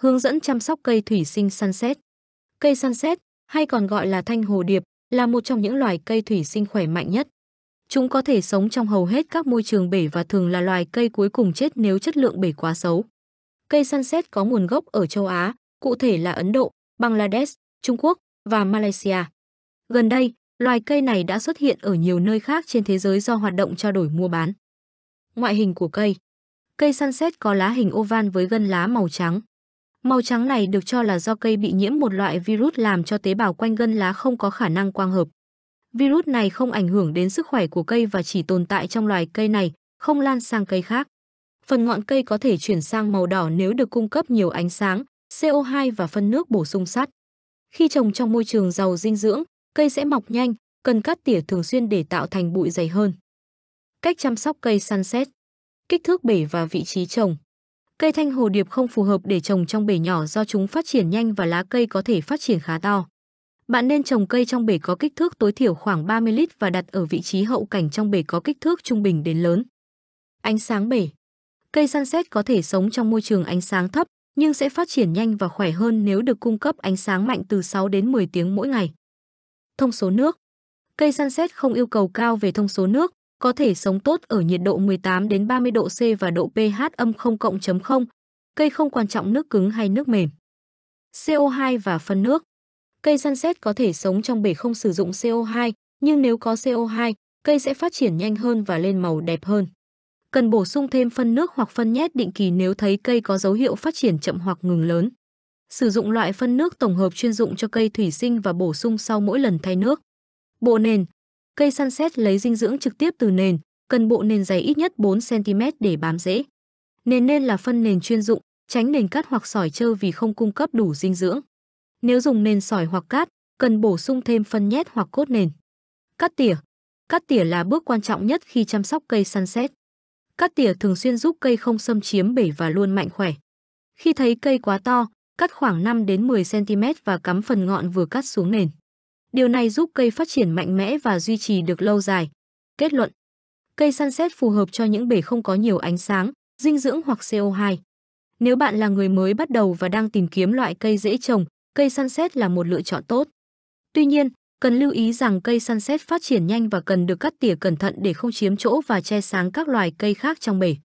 hướng dẫn chăm sóc cây thủy sinh sunset. Cây sunset, hay còn gọi là thanh hồ điệp, là một trong những loài cây thủy sinh khỏe mạnh nhất. Chúng có thể sống trong hầu hết các môi trường bể và thường là loài cây cuối cùng chết nếu chất lượng bể quá xấu. Cây sunset có nguồn gốc ở châu Á, cụ thể là Ấn Độ, Bangladesh, Trung Quốc và Malaysia. Gần đây, loài cây này đã xuất hiện ở nhiều nơi khác trên thế giới do hoạt động trao đổi mua bán. Ngoại hình của cây Cây sunset có lá hình oval với gân lá màu trắng. Màu trắng này được cho là do cây bị nhiễm một loại virus làm cho tế bào quanh gân lá không có khả năng quang hợp. Virus này không ảnh hưởng đến sức khỏe của cây và chỉ tồn tại trong loài cây này, không lan sang cây khác. Phần ngọn cây có thể chuyển sang màu đỏ nếu được cung cấp nhiều ánh sáng, CO2 và phân nước bổ sung sắt. Khi trồng trong môi trường giàu dinh dưỡng, cây sẽ mọc nhanh, cần cắt tỉa thường xuyên để tạo thành bụi dày hơn. Cách chăm sóc cây sunset Kích thước bể và vị trí trồng Cây thanh hồ điệp không phù hợp để trồng trong bể nhỏ do chúng phát triển nhanh và lá cây có thể phát triển khá to. Bạn nên trồng cây trong bể có kích thước tối thiểu khoảng 30 lít và đặt ở vị trí hậu cảnh trong bể có kích thước trung bình đến lớn. Ánh sáng bể Cây sunset có thể sống trong môi trường ánh sáng thấp, nhưng sẽ phát triển nhanh và khỏe hơn nếu được cung cấp ánh sáng mạnh từ 6 đến 10 tiếng mỗi ngày. Thông số nước Cây sunset không yêu cầu cao về thông số nước, có thể sống tốt ở nhiệt độ 18 đến 30 độ C và độ pH âm 0 cộng 0 Cây không quan trọng nước cứng hay nước mềm. CO2 và phân nước. Cây sunset có thể sống trong bể không sử dụng CO2, nhưng nếu có CO2, cây sẽ phát triển nhanh hơn và lên màu đẹp hơn. Cần bổ sung thêm phân nước hoặc phân nhét định kỳ nếu thấy cây có dấu hiệu phát triển chậm hoặc ngừng lớn. Sử dụng loại phân nước tổng hợp chuyên dụng cho cây thủy sinh và bổ sung sau mỗi lần thay nước. Bộ nền, cây sunset lấy dinh dưỡng trực tiếp từ nền, cần bộ nền dày ít nhất 4cm để bám dễ. Nền nên là phân nền chuyên dụng, tránh nền cát hoặc sỏi trơ vì không cung cấp đủ dinh dưỡng. Nếu dùng nền sỏi hoặc cát, cần bổ sung thêm phân nhét hoặc cốt nền. Cắt tỉa Cắt tỉa là bước quan trọng nhất khi chăm sóc cây sunset. Cắt tỉa thường xuyên giúp cây không xâm chiếm bể và luôn mạnh khỏe. Khi thấy cây quá to, cắt khoảng 5 đến 10 cm và cắm phần ngọn vừa cắt xuống nền. Điều này giúp cây phát triển mạnh mẽ và duy trì được lâu dài. Kết luận, cây sunset phù hợp cho những bể không có nhiều ánh sáng, dinh dưỡng hoặc CO2. Nếu bạn là người mới bắt đầu và đang tìm kiếm loại cây dễ trồng, cây sunset là một lựa chọn tốt. Tuy nhiên, cần lưu ý rằng cây sunset phát triển nhanh và cần được cắt tỉa cẩn thận để không chiếm chỗ và che sáng các loài cây khác trong bể.